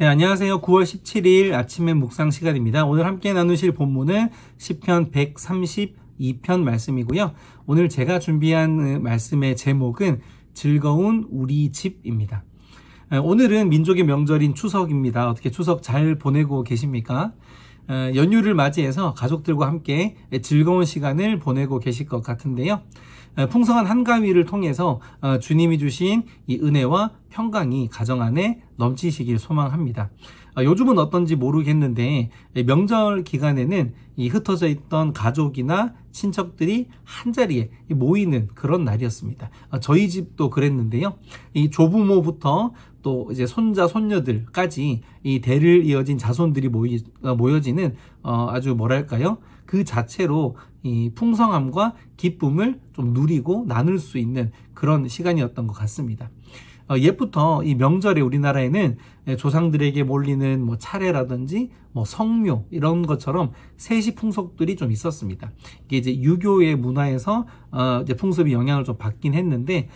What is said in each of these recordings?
네, 안녕하세요. 9월 17일 아침에 묵상 시간입니다. 오늘 함께 나누실 본문은 10편 132편 말씀이고요. 오늘 제가 준비한 말씀의 제목은 즐거운 우리 집입니다. 오늘은 민족의 명절인 추석입니다. 어떻게 추석 잘 보내고 계십니까? 연휴를 맞이해서 가족들과 함께 즐거운 시간을 보내고 계실 것 같은데요. 풍성한 한가위를 통해서 어, 주님이 주신 이 은혜와 평강이 가정 안에 넘치시길 소망합니다. 어, 요즘은 어떤지 모르겠는데 명절 기간에는 이 흩어져 있던 가족이나 친척들이 한 자리에 모이는 그런 날이었습니다. 어, 저희 집도 그랬는데요. 이 조부모부터 또 이제 손자 손녀들까지 이 대를 이어진 자손들이 모이, 모여지는 아주 뭐랄까요? 그 자체로 이 풍성함과 기쁨을 좀 누리고 나눌 수 있는 그런 시간이었던 것 같습니다. 어, 옛부터 이 명절에 우리나라에는 예, 조상들에게 몰리는 뭐 차례라든지 뭐 성묘 이런 것처럼 세시 풍속들이 좀 있었습니다. 이게 이제 유교의 문화에서 어 이제 풍습이 영향을 좀 받긴 했는데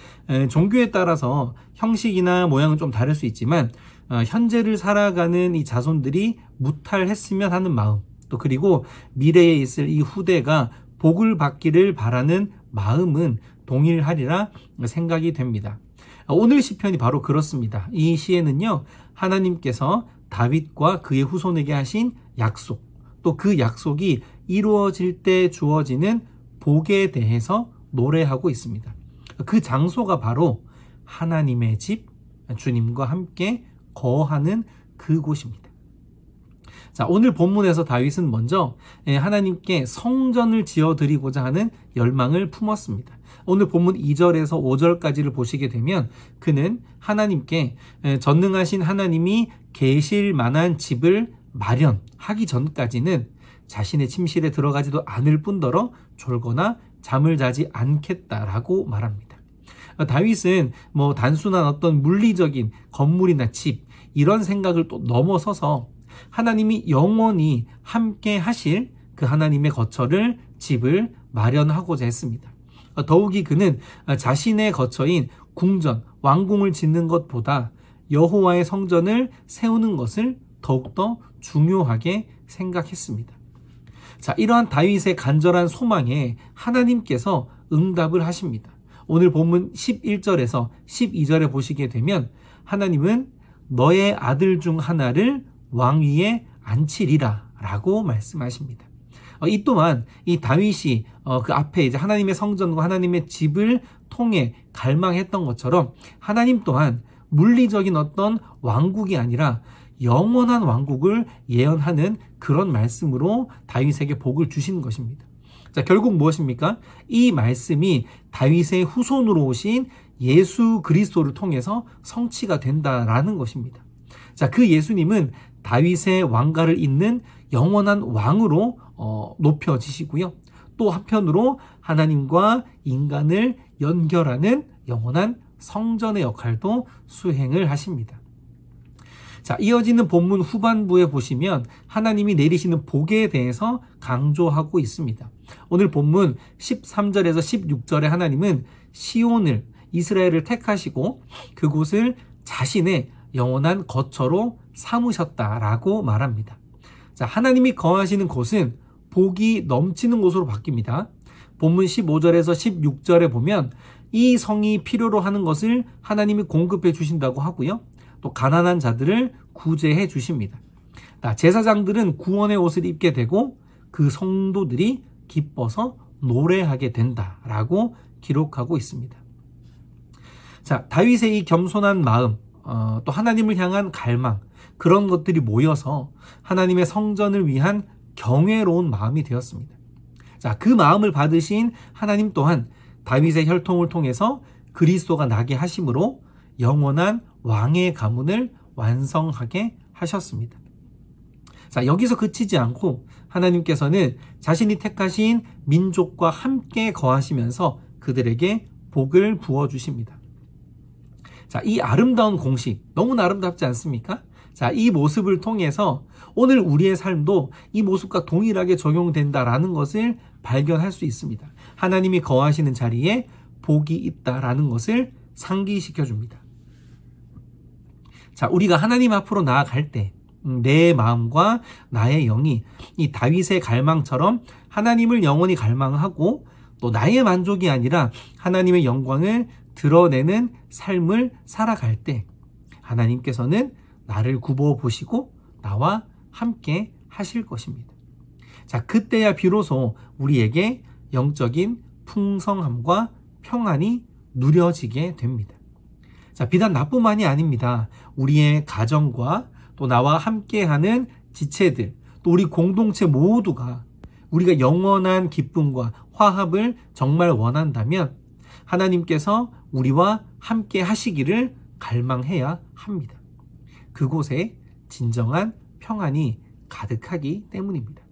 종교에 따라서 형식이나 모양은 좀 다를 수 있지만 어, 현재를 살아가는 이 자손들이 무탈했으면 하는 마음 또 그리고 미래에 있을 이 후대가 복을 받기를 바라는 마음은 동일하리라 생각이 됩니다. 오늘 시편이 바로 그렇습니다. 이 시에는요. 하나님께서 다윗과 그의 후손에게 하신 약속, 또 그 약속이 이루어질 때 주어지는 복에 대해서 노래하고 있습니다. 그 장소가 바로 하나님의 집, 주님과 함께 거하는 그곳입니다. 자, 오늘 본문에서 다윗은 먼저 예, 하나님께 성전을 지어 드리고자 하는 열망을 품었습니다. 오늘 본문 2절에서 5절까지를 보시게 되면 그는 하나님께 예, 전능하신 하나님이 계실 만한 집을 마련하기 전까지는 자신의 침실에 들어가지도 않을 뿐더러 졸거나 잠을 자지 않겠다라고 말합니다. 어, 다윗은 뭐 단순한 어떤 물리적인 건물이나 집 이런 생각을 또 넘어서서 하나님이 영원히 함께 하실 그 하나님의 거처를 집을 마련하고자 했습니다. 더욱이 그는 자신의 거처인 궁전, 왕궁을 짓는 것보다 여호와의 성전을 세우는 것을 더욱더 중요하게 생각했습니다. 자, 이러한 다윗의 간절한 소망에 하나님께서 응답을 하십니다. 오늘 본문 11절에서 12절에 보시게 되면 하나님은 너의 아들 중 하나를 왕위에 앉히리라 라고 말씀하십니다. 어, 이 또한 이 다윗이 어, 그 앞에 이제 하나님의 성전과 하나님의 집을 통해 갈망했던 것처럼 하나님 또한 물리적인 어떤 왕국이 아니라 영원한 왕국을 예언하는 그런 말씀으로 다윗에게 복을 주신 것입니다. 자, 결국 무엇입니까? 이 말씀이 다윗의 후손으로 오신 예수 그리스도를 통해서 성취가 된다라는 것입니다. 자, 그 예수님은 다윗의 왕가를 잇는 영원한 왕으로 어, 높여지시고요. 또 한편으로 하나님과 인간을 연결하는 영원한 성전의 역할도 수행을 하십니다. 자, 이어지는 본문 후반부에 보시면 하나님이 내리시는 복에 대해서 강조하고 있습니다. 오늘 본문 13절에서 16절에 하나님은 시온을 이스라엘을 택하시고 그곳을 자신의 영원한 거처로 삼으셨다라고 말합니다. 자, 하나님이 거하시는 곳은 복이 넘치는 곳으로 바뀝니다. 본문 15절에서 16절에 보면 이 성이 필요로 하는 것을 하나님이 공급해 주신다고 하고요. 또 가난한 자들을 구제해 주십니다. 제사장들은 구원의 옷을 입게 되고 그 성도들이 기뻐서 노래하게 된다라고 기록하고 있습니다. 자, 다윗의 이 겸손한 마음, 어, 또 하나님을 향한 갈망 그런 것들이 모여서 하나님의 성전을 위한 경외로운 마음이 되었습니다. 자, 그 마음을 받으신 하나님 또한 다윗의 혈통을 통해서 그리스도가 나게 하심으로 영원한 왕의 가문을 완성하게 하셨습니다. 자, 여기서 그치지 않고 하나님께서는 자신이 택하신 민족과 함께 거하시면서 그들에게 복을 부어 주십니다. 자, 이 아름다운 공식, 너무나 아름답지 않습니까? 자, 이 모습을 통해서 오늘 우리의 삶도 이 모습과 동일하게 적용된다라는 것을 발견할 수 있습니다. 하나님이 거하시는 자리에 복이 있다라는 것을 상기시켜 줍니다. 자, 우리가 하나님 앞으로 나아갈 때, 음, 내 마음과 나의 영이 이 다윗의 갈망처럼 하나님을 영원히 갈망하고 또 나의 만족이 아니라 하나님의 영광을 드러내는 삶을 살아갈 때 하나님께서는 나를 굽어 보시고 나와 함께 하실 것입니다. 자, 그때야 비로소 우리에게 영적인 풍성함과 평안이 누려지게 됩니다. 자, 비단 나뿐만이 아닙니다. 우리의 가정과 또 나와 함께하는 지체들, 또 우리 공동체 모두가 우리가 영원한 기쁨과 화합을 정말 원한다면 하나님께서 우리와 함께 하시기를 갈망해야 합니다. 그곳에 진정한 평안이 가득하기 때문입니다.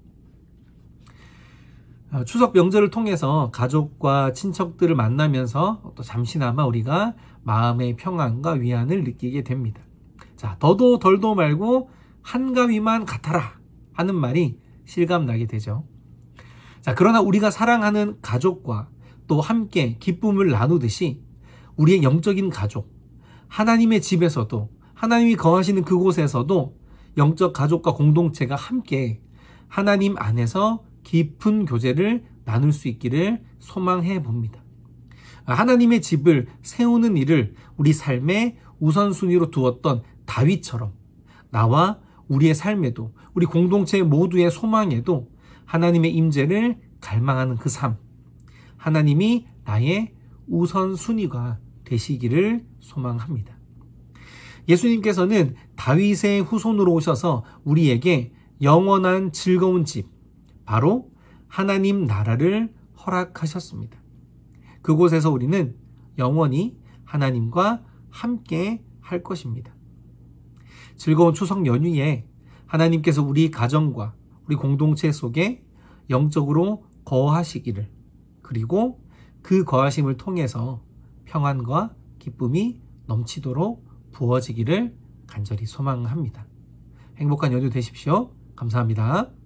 아, 추석 명절을 통해서 가족과 친척들을 만나면서 또 잠시나마 우리가 마음의 평안과 위안을 느끼게 됩니다. 자, 더도 덜도 말고 한가위만 같아라 하는 말이 실감나게 되죠. 자, 그러나 우리가 사랑하는 가족과 또 함께 기쁨을 나누듯이 우리의 영적인 가족, 하나님의 집에서도 하나님이 거하시는 그곳에서도 영적 가족과 공동체가 함께 하나님 안에서 깊은 교제를 나눌 수 있기를 소망해 봅니다. 하나님의 집을 세우는 일을 우리 삶의 우선순위로 두었던 다윗처럼 나와 우리의 삶에도 우리 공동체 모두의 소망에도 하나님의 임재를 갈망하는 그 삶, 하나님이 나의 우선순위가 되시기를 소망합니다. 예수님께서는 다윗의 후손으로 오셔서 우리에게 영원한 즐거운 집, 바로 하나님 나라를 허락하셨습니다. 그곳에서 우리는 영원히 하나님과 함께 할 것입니다. 즐거운 추석 연휴에 하나님께서 우리 가정과 우리 공동체 속에 영적으로 거하시기를 그리고 그 거하심을 통해서 평안과 기쁨이 넘치도록 부어지기를 간절히 소망합니다. 행복한 연휴 되십시오. 감사합니다.